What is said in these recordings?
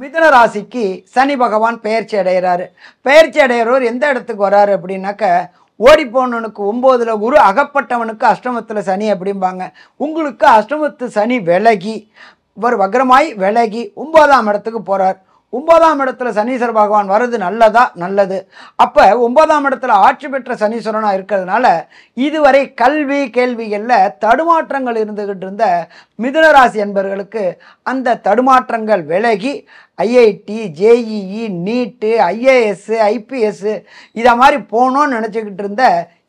மிதனராசிக்கு ராசிக்கு சனி பகவான் பெயர்ச்சி அடைகிறாரு பெயர்ச்சி அடைகிறவர் எந்த இடத்துக்கு வராரு அப்படின்னாக்க ஓடி போனவனுக்கு ஒம்போதில் குரு அகப்பட்டவனுக்கு அஷ்டமத்தில் சனி அப்படிம்பாங்க உங்களுக்கு அஷ்டமத்து சனி விலகி இவர் வக்ரமாய் விலகி ஒம்போதாம் இடத்துக்கு போகிறார் ஒன்பதாம் இடத்துல சனீஸ்வர பகவான் வர்றது நல்லதா நல்லது அப்போ ஒன்பதாம் இடத்துல ஆட்சி பெற்ற சனீஸ்வரனாக இருக்கிறதுனால இதுவரை கல்வி கேள்விகளில் தடுமாற்றங்கள் இருந்துகிட்டு இருந்த மிதுனராசி என்பவர்களுக்கு அந்த தடுமாற்றங்கள் விலகி IIT JEE NEET IAS IPS இதை மாதிரி போகணும்னு நினச்சிக்கிட்டு இருந்த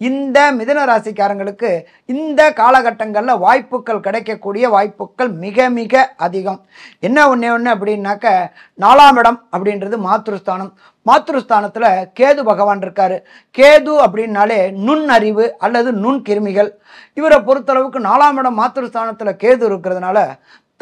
இந்த மிதன ராசிக்காரங்களுக்கு இந்த காலகட்டங்களில் வாய்ப்புகள் கிடைக்கக்கூடிய வாய்ப்புகள் மிக மிக அதிகம் என்ன ஒன்று ஒன்று அப்படின்னாக்க நாலாம் இடம் அப்படின்றது மாத்ருஸ்தானம் மாத்ருஸ்தானத்தில் கேது பகவான் இருக்கார் கேது அப்படின்னாலே நுண் அறிவு அல்லது நுண் கிருமிகள் இவரை பொறுத்தளவுக்கு நாலாம் இடம் மாத்ருஸ்தானத்தில் கேது இருக்கிறதுனால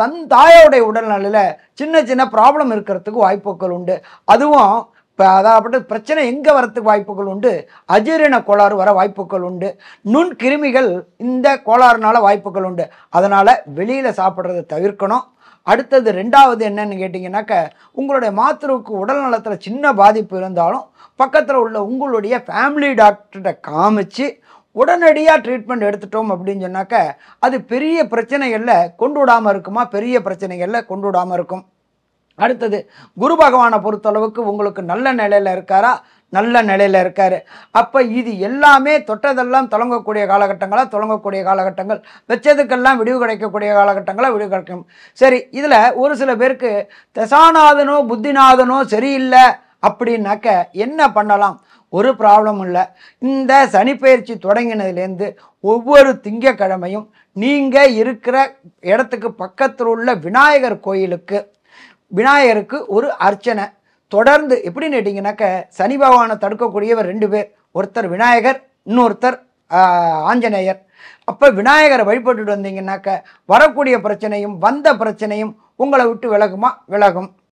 தன் தாயோடைய உடல்நிலையில் சின்ன சின்ன ப்ராப்ளம் இருக்கிறதுக்கு வாய்ப்புகள் உண்டு அதுவும் இப்போ அதாவது பிரச்சனை எங்கே வரத்துக்கு வாய்ப்புகள் உண்டு அஜீரண கோளாறு வர வாய்ப்புகள் உண்டு நுண் கிருமிகள் இந்த கோளாறுனால வாய்ப்புகள் உண்டு அதனால் வெளியில் சாப்பிட்றத தவிர்க்கணும் அடுத்தது ரெண்டாவது என்னென்னு கேட்டிங்கன்னாக்க உங்களுடைய மாத்திரைக்கு உடல் நலத்தில் சின்ன பாதிப்பு இருந்தாலும் பக்கத்தில் உள்ள உங்களுடைய ஃபேமிலி டாக்டர்கிட்ட காமிச்சு உடனடியாக ட்ரீட்மெண்ட் எடுத்துட்டோம் அப்படின்னு சொன்னாக்க அது பெரிய பிரச்சனைகளில் கொண்டு விடாமல் இருக்குமா பெரிய பிரச்சனைகளில் கொண்டு விடாமல் இருக்கும் அடுத்தது குரு பகவானை பொறுத்தளவுக்கு உங்களுக்கு நல்ல நிலையில் இருக்காரா நல்ல நிலையில் இருக்கார் அப்போ இது எல்லாமே தொட்டதெல்லாம் தொடங்கக்கூடிய காலகட்டங்களாக தொடங்கக்கூடிய காலகட்டங்கள் வச்சதுக்கெல்லாம் விடிவு கிடைக்கக்கூடிய காலகட்டங்களாக விடிவு கிடைக்கும் சரி இதில் ஒரு சில பேருக்கு தசாநாதனோ புத்திநாதனோ சரியில்லை அப்படின்னாக்க என்ன பண்ணலாம் ஒரு ப்ராப்ளம் இல்லை இந்த சனிப்பயிற்சி தொடங்கினதுலேருந்து ஒவ்வொரு திங்கக்கிழமையும் நீங்கள் இருக்கிற இடத்துக்கு பக்கத்தில் உள்ள விநாயகர் கோயிலுக்கு விநாயகருக்கு ஒரு அர்ச்சனை தொடர்ந்து எப்படின்னு கேட்டிங்கனாக்க சனி பகவானை தடுக்கக்கூடியவர் ரெண்டு பேர் ஒருத்தர் விநாயகர் இன்னொருத்தர் ஆஞ்சநேயர் அப்போ விநாயகரை வழிபட்டுட்டு வந்தீங்கன்னாக்க வரக்கூடிய பிரச்சனையும் வந்த பிரச்சனையும் உங்களை விட்டு விலகுமா விலகும்